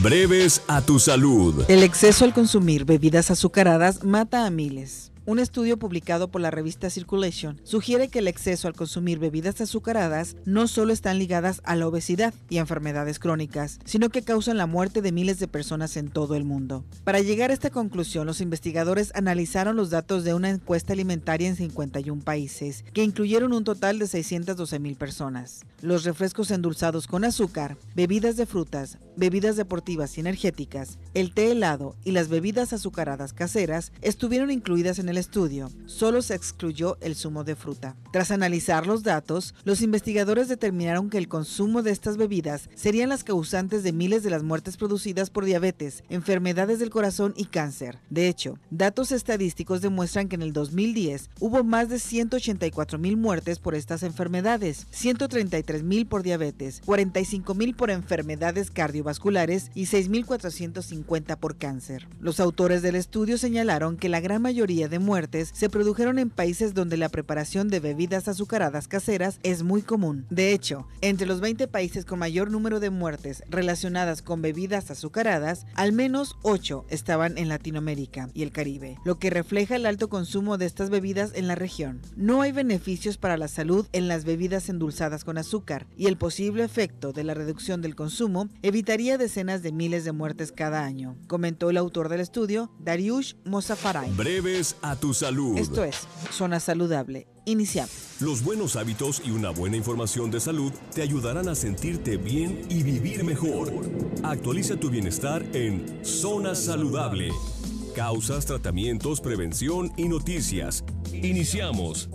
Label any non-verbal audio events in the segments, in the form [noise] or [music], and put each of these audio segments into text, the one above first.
Breves a tu salud. El exceso al consumir bebidas azucaradas mata a miles. Un estudio publicado por la revista Circulation sugiere que el exceso al consumir bebidas azucaradas no solo están ligadas a la obesidad y enfermedades crónicas, sino que causan la muerte de miles de personas en todo el mundo. Para llegar a esta conclusión, los investigadores analizaron los datos de una encuesta alimentaria en 51 países, que incluyeron un total de 612 mil personas. Los refrescos endulzados con azúcar, bebidas de frutas, bebidas deportivas y energéticas, el té helado y las bebidas azucaradas caseras estuvieron incluidas en el el estudio. Solo se excluyó el zumo de fruta. Tras analizar los datos, los investigadores determinaron que el consumo de estas bebidas serían las causantes de miles de las muertes producidas por diabetes, enfermedades del corazón y cáncer. De hecho, datos estadísticos demuestran que en el 2010 hubo más de 184 mil muertes por estas enfermedades, 133 mil por diabetes, 45 mil por enfermedades cardiovasculares y 6.450 por cáncer. Los autores del estudio señalaron que la gran mayoría de muertes se produjeron en países donde la preparación de bebidas azucaradas caseras es muy común. De hecho, entre los 20 países con mayor número de muertes relacionadas con bebidas azucaradas, al menos 8 estaban en Latinoamérica y el Caribe, lo que refleja el alto consumo de estas bebidas en la región. No hay beneficios para la salud en las bebidas endulzadas con azúcar y el posible efecto de la reducción del consumo evitaría decenas de miles de muertes cada año, comentó el autor del estudio, Dariush Mozafaray. Breves tu salud. Esto es Zona Saludable. Iniciamos. Los buenos hábitos y una buena información de salud te ayudarán a sentirte bien y vivir mejor. Actualiza tu bienestar en Zona Saludable. Causas, tratamientos, prevención y noticias. Iniciamos.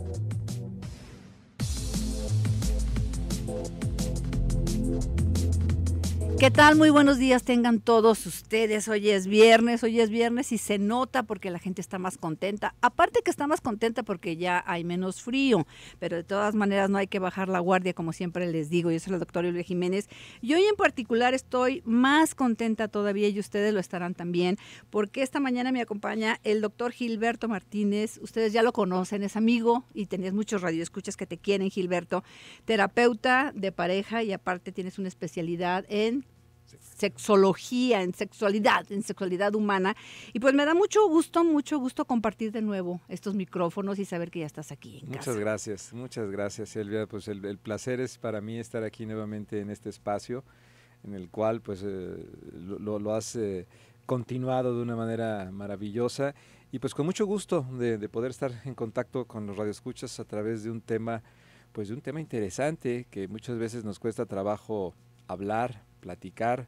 ¿Qué tal? Muy buenos días tengan todos ustedes. Hoy es viernes, hoy es viernes y se nota porque la gente está más contenta. Aparte que está más contenta porque ya hay menos frío, pero de todas maneras no hay que bajar la guardia, como siempre les digo. Yo soy la doctora Julia Jiménez y hoy en particular estoy más contenta todavía y ustedes lo estarán también porque esta mañana me acompaña el doctor Gilberto Martínez. Ustedes ya lo conocen, es amigo y tenías muchos radioescuchas que te quieren, Gilberto. Terapeuta de pareja y aparte tienes una especialidad en sexología, en sexualidad, en sexualidad humana. Y pues me da mucho gusto, mucho gusto compartir de nuevo estos micrófonos y saber que ya estás aquí. muchas gracias, muchas gracias Silvia. Pues el, placer es para mí estar aquí nuevamente en este espacio en el cual pues eh, lo, has eh, continuado de una manera maravillosa y pues con mucho gusto de, de poder estar en contacto con los radioescuchas a través de un tema pues de un tema interesante que muchas veces nos cuesta trabajo hablar, platicar,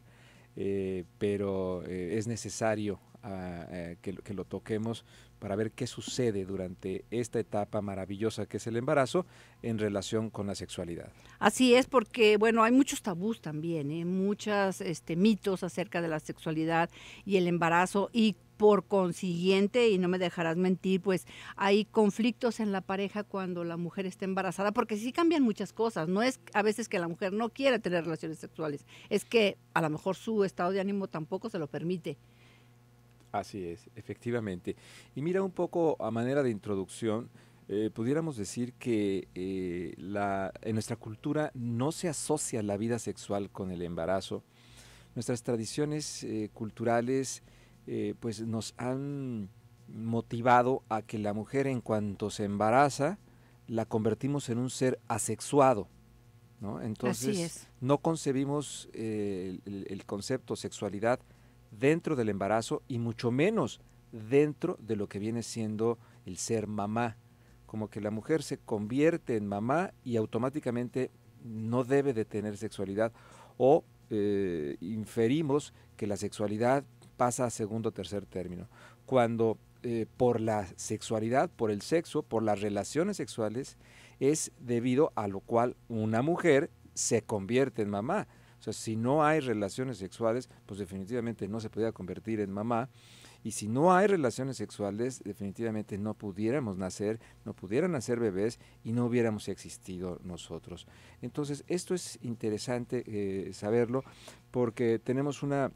eh, pero eh, es necesario eh, que, que, lo toquemos para ver qué sucede durante esta etapa maravillosa que es el embarazo en relación con la sexualidad. Así es, porque bueno, hay muchos tabús también, ¿eh? muchos este, mitos acerca de la sexualidad y el embarazo y por consiguiente, y no me dejarás mentir, pues hay conflictos en la pareja cuando la mujer está embarazada, porque sí cambian muchas cosas. No es a veces que la mujer no quiera tener relaciones sexuales, es que a lo mejor su estado de ánimo tampoco se lo permite. Así es, efectivamente. Y mira un poco a manera de introducción, eh, pudiéramos decir que eh, la, en nuestra cultura no se asocia la vida sexual con el embarazo. Nuestras tradiciones eh, culturales pues nos han motivado a que la mujer en cuanto se embaraza la convertimos en un ser asexuado. Entonces no concebimos el concepto sexualidad dentro del embarazo y mucho menos dentro de lo que viene siendo el ser mamá. Como que la mujer se convierte en mamá y automáticamente no debe de tener sexualidad o eh, inferimos que la sexualidad pasa a segundo o tercer término. Cuando eh, por la sexualidad, por el sexo, por las relaciones sexuales, es debido a lo cual una mujer se convierte en mamá. O sea, si no hay relaciones sexuales, pues definitivamente no se podía convertir en mamá. Y si no hay relaciones sexuales, definitivamente no pudiéramos nacer, no pudieran nacer bebés y no hubiéramos existido nosotros. Entonces, esto es interesante eh, saberlo porque tenemos una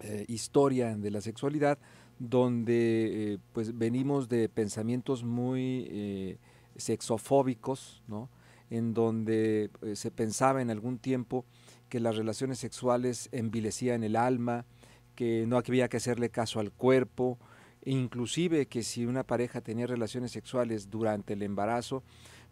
eh, historia de la sexualidad donde eh, pues venimos de pensamientos muy sexofóbicos, ¿no? en donde se pensaba en algún tiempo que las relaciones sexuales envilecían el alma, que no había que hacerle caso al cuerpo, e inclusive que si una pareja tenía relaciones sexuales durante el embarazo,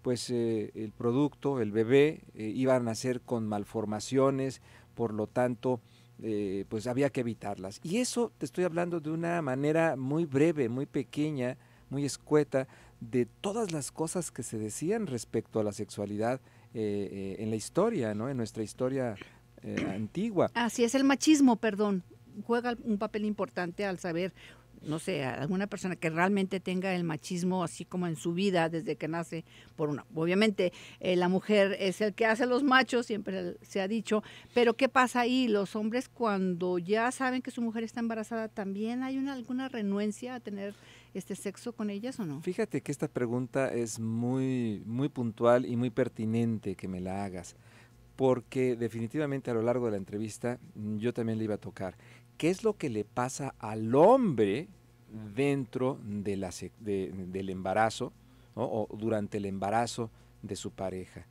pues eh, el producto, el bebé, eh, iba a nacer con malformaciones, por lo tanto, eh, pues había que evitarlas. Y eso te estoy hablando de una manera muy breve, muy pequeña, muy escueta, de todas las cosas que se decían respecto a la sexualidad eh, en la historia, ¿no? En nuestra historia eh, antigua. Así es, el machismo, perdón, juega un papel importante al saber no sé, alguna persona que realmente tenga el machismo así como en su vida desde que nace por una. Obviamente eh, la mujer es el que hace los machos, siempre se ha dicho, pero ¿qué pasa ahí? Los hombres cuando ya saben que su mujer está embarazada, también hay una, alguna renuencia a tener este sexo con ellas o no? Fíjate que esta pregunta es muy, muy puntual y muy pertinente que me la hagas, porque definitivamente a lo largo de la entrevista mm, yo también le iba a tocar. ¿Qué es lo que le pasa al hombre dentro de la, de, del embarazo o durante el embarazo de su pareja?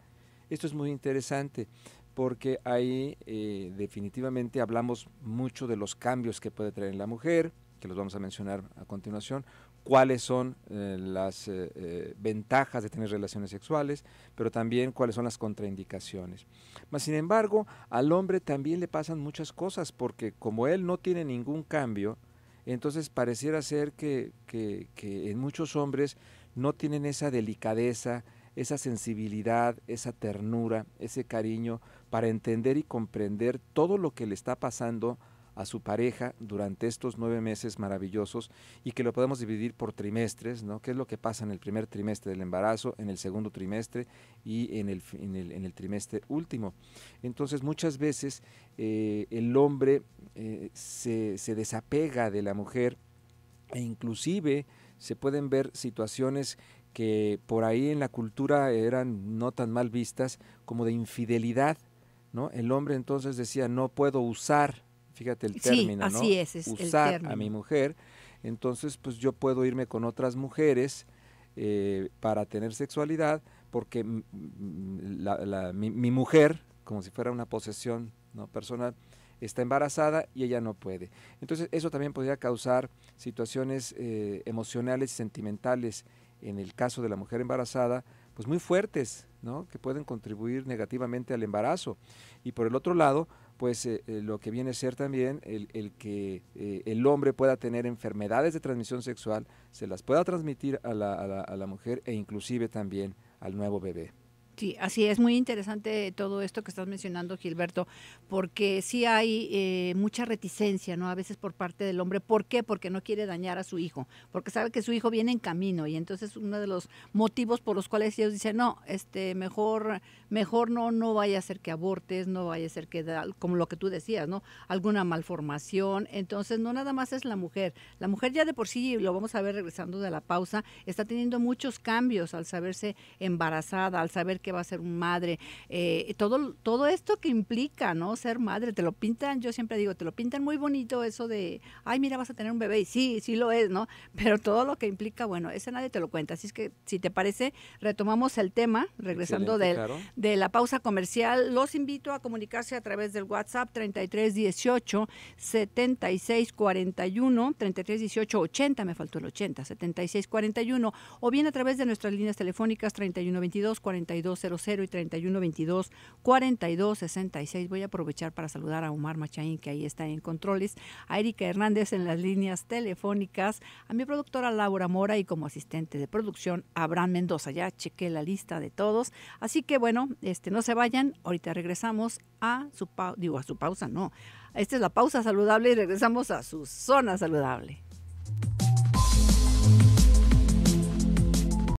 Esto es muy interesante porque ahí eh, definitivamente hablamos mucho de los cambios que puede traer la mujer, que los vamos a mencionar a continuación, cuáles son eh, las eh, eh, ventajas de tener relaciones sexuales, pero también cuáles son las contraindicaciones. Mas, sin embargo, al hombre también le pasan muchas cosas, porque como él no tiene ningún cambio, entonces pareciera ser que, que en muchos hombres no tienen esa delicadeza, esa sensibilidad, esa ternura, ese cariño para entender y comprender todo lo que le está pasando a su pareja durante estos nueve meses maravillosos y que lo podemos dividir por trimestres, ¿no? ¿Qué es lo que pasa en el primer trimestre del embarazo, en el segundo trimestre y en el, en el, trimestre último? Entonces muchas veces eh, el hombre eh, se, se desapega de la mujer e inclusive se pueden ver situaciones que por ahí en la cultura eran no tan mal vistas como de infidelidad, ¿no? El hombre entonces decía, no puedo usar Fíjate el término, ¿no? Es, Usar a mi mujer. Entonces, pues yo puedo irme con otras mujeres eh, para tener sexualidad, porque mi, mujer, como si fuera una posesión no personal, está embarazada y ella no puede. Entonces, eso también podría causar situaciones eh, emocionales sentimentales en el caso de la mujer embarazada, pues muy fuertes, ¿no? que pueden contribuir negativamente al embarazo. Y por el otro lado, pues eh, eh, lo que viene a ser también el, el que eh, el hombre pueda tener enfermedades de transmisión sexual, se las pueda transmitir a la, a la, a la mujer e inclusive también al nuevo bebé. Sí, así es muy interesante todo esto que estás mencionando, Gilberto, porque sí hay eh, mucha reticencia, ¿no? A veces por parte del hombre. ¿Por qué? Porque no quiere dañar a su hijo, porque sabe que su hijo viene en camino y entonces uno de los motivos por los cuales ellos dicen, no, este, mejor, mejor no, no vaya a ser que abortes, no vaya a ser que, como lo que tú decías, ¿no? Alguna malformación. Entonces, no nada más es la mujer. La mujer ya de por sí, lo vamos a ver regresando de la pausa, está teniendo muchos cambios al saberse embarazada, al saber que va a ser un madre, eh, todo, todo esto que implica, ¿no? Ser madre, te lo pintan, yo siempre digo, te lo pintan muy bonito eso de, ay, mira, vas a tener un bebé, y sí, sí lo es, ¿no? [laughs] Pero todo lo que implica, bueno, ese nadie te lo cuenta. Así es que, si te parece, retomamos el tema, regresando de, la pausa comercial. Los invito a comunicarse a través del WhatsApp 3318 7641 18 80, me faltó el 80, 7641, o bien a través de nuestras líneas telefónicas 3122 42 00 y 3122 4266. Voy a aprovechar para saludar a Omar Machain, que ahí está en controles, a Erika Hernández en las líneas telefónicas, a mi productora Laura Mora y como asistente de producción Abraham Mendoza. Ya chequé la lista de todos. Así que bueno, este, no se vayan. Ahorita regresamos a su, digo, a su pausa, no. Esta es la pausa saludable y regresamos a su zona saludable.